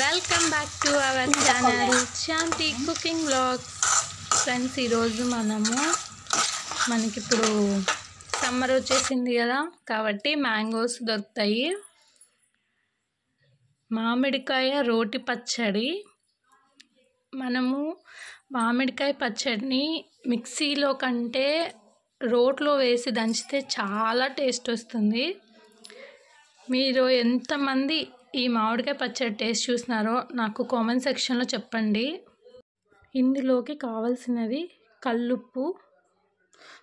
welcome back to our channel Shanti cooking blogs friends ఈరోజు మనము మనకిప్పుడు సమ్మర్ వచ్చేసింది కదా కాబట్టి మ్యాంగోస్ దొరుకుతాయి మామిడికాయ రోటి పచ్చడి మనము మామిడికాయ పచ్చడిని మిక్సీలో కంటే రోట్లో వేసి దంచితే చాలా టేస్ట్ వస్తుంది మీరు ఎంతమంది ఈ మామిడికాయ పచ్చడి టేస్ట్ చూసినారో నాకు కామెంట్ సెక్షన్లో చెప్పండి ఇందులోకి కావాల్సినది కల్లుప్పు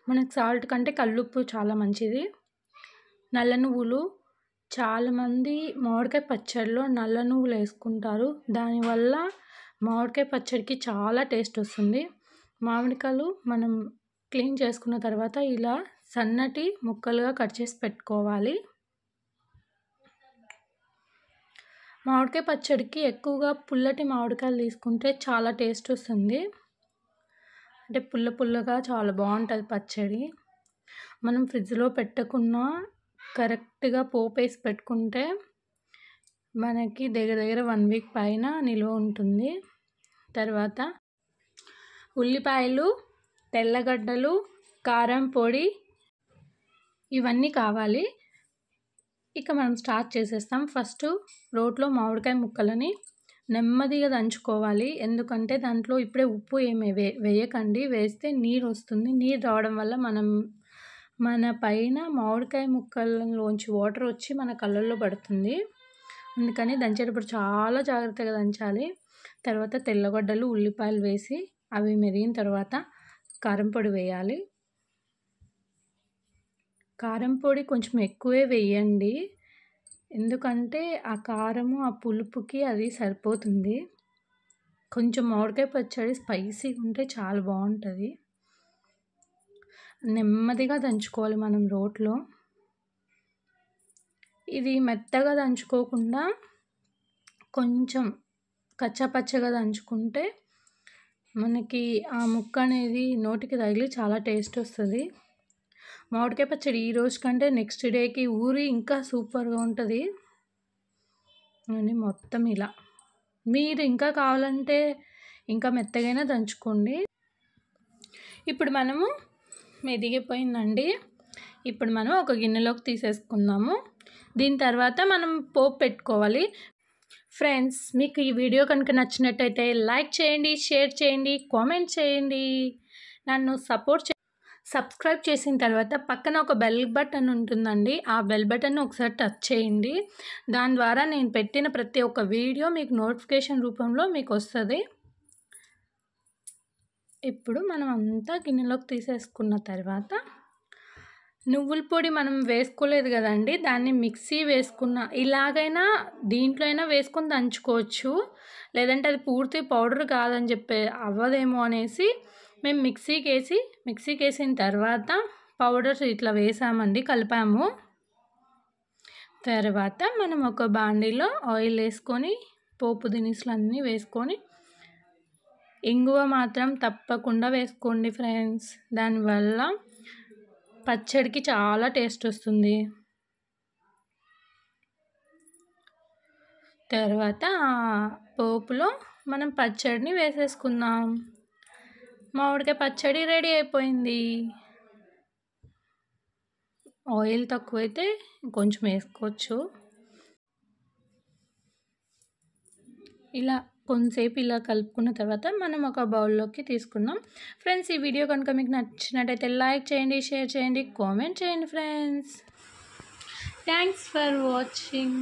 మనకు సాల్ట్ కంటే కల్లుప్పు చాలా మంచిది నల్ల నువ్వులు చాలామంది మామిడికాయ పచ్చడిలో నల్ల నువ్వులు వేసుకుంటారు దానివల్ల మామిడికాయ పచ్చడికి చాలా టేస్ట్ వస్తుంది మామిడికాయలు మనం క్లీన్ చేసుకున్న తర్వాత ఇలా సన్నటి ముక్కలుగా కట్ చేసి పెట్టుకోవాలి మామిడికాయ పచ్చడికి ఎక్కువగా పుల్లటి మామిడికాయలు తీసుకుంటే చాలా టేస్ట్ వస్తుంది అంటే పుల్ల పుల్లగా చాలా బాగుంటుంది పచ్చడి మనం ఫ్రిడ్జ్లో పెట్టకుండా కరెక్ట్గా పోపు వేసి పెట్టుకుంటే మనకి దగ్గర దగ్గర వన్ వీక్ పైన నిల్వ ఉంటుంది తర్వాత ఉల్లిపాయలు తెల్లగడ్డలు కారం పొడి ఇవన్నీ కావాలి ఇక మనం స్టార్ట్ చేసేస్తాం ఫస్ట్ రోట్లో మామిడికాయ ముక్కలని నెమ్మదిగా దంచుకోవాలి ఎందుకంటే దాంట్లో ఇప్పుడే ఉప్పు ఏమి వే వేయకండి వేస్తే నీరు వస్తుంది నీరు రావడం వల్ల మనం మన పైన మామిడికాయ ముక్కలలోంచి వాటర్ వచ్చి మన కళ్ళల్లో పడుతుంది అందుకని దంచేటప్పుడు చాలా జాగ్రత్తగా దంచాలి తర్వాత తెల్లగడ్డలు ఉల్లిపాయలు వేసి అవి మెరిగిన తర్వాత కారం పొడి వేయాలి కారం పొడి కొంచెం ఎక్కువే వేయండి ఎందుకంటే ఆ కారము ఆ పులుపుకి అది సరిపోతుంది కొంచెం మామిడికాయ పచ్చడి స్పైసీగా ఉంటే చాలా బాగుంటుంది నెమ్మదిగా దంచుకోవాలి మనం రోట్లో ఇది మెత్తగా దంచుకోకుండా కొంచెం కచ్చాపచ్చగా దంచుకుంటే మనకి ఆ ముక్క అనేది నోటికి తగిలి చాలా టేస్ట్ వస్తుంది మామిడికాయ పచ్చడి ఈ రోజు కంటే నెక్స్ట్ డేకి ఊరి ఇంకా సూపర్గా ఉంటుంది అని మొత్తం ఇలా మీరు ఇంకా కావాలంటే ఇంకా మెత్తగైనా దంచుకోండి ఇప్పుడు మనము మెదిగిపోయిందండి ఇప్పుడు మనం ఒక గిన్నెలోకి తీసేసుకుందాము దీని తర్వాత మనం పోపు పెట్టుకోవాలి ఫ్రెండ్స్ మీకు ఈ వీడియో కనుక నచ్చినట్టయితే లైక్ చేయండి షేర్ చేయండి కామెంట్ చేయండి నన్ను సపోర్ట్ సబ్స్క్రైబ్ చేసిన తర్వాత పక్కన ఒక బెల్ బటన్ ఉంటుందండి ఆ బెల్ బటన్ ఒకసారి టచ్ చేయండి దాని ద్వారా నేను పెట్టిన ప్రతి ఒక్క వీడియో మీకు నోటిఫికేషన్ రూపంలో మీకు వస్తుంది ఇప్పుడు మనం అంతా గిన్నెలోకి తీసేసుకున్న తర్వాత నువ్వుల పొడి మనం వేసుకోలేదు కదండి దాన్ని మిక్సీ వేసుకున్న ఇలాగైనా దీంట్లో అయినా వేసుకుని దంచుకోవచ్చు లేదంటే అది పూర్తి పౌడర్ కాదని చెప్పే అవ్వదేమో అనేసి మేము మిక్సీకి వేసి మిక్సీకి వేసిన తర్వాత పౌడర్స్ ఇట్లా వేసామండి కలిపాము తర్వాత మనం ఒక బాండీలో ఆయిల్ వేసుకొని పోపు దినుసులు అన్నీ వేసుకొని ఇంగువ మాత్రం తప్పకుండా వేసుకోండి ఫ్రెండ్స్ దానివల్ల పచ్చడికి చాలా టేస్ట్ వస్తుంది తర్వాత పోపులో మనం పచ్చడిని వేసేసుకుందాం మామిడికాయ పచ్చడి రెడీ అయిపోయింది ఆయిల్ తక్కువైతే కొంచెం వేసుకోవచ్చు ఇలా కొంతసేపు ఇలా కలుపుకున్న తర్వాత మనం ఒక బౌల్లోకి తీసుకుందాం ఫ్రెండ్స్ ఈ వీడియో కనుక మీకు నచ్చినట్టయితే లైక్ చేయండి షేర్ చేయండి కామెంట్ చేయండి ఫ్రెండ్స్ థ్యాంక్స్ ఫర్ వాచింగ్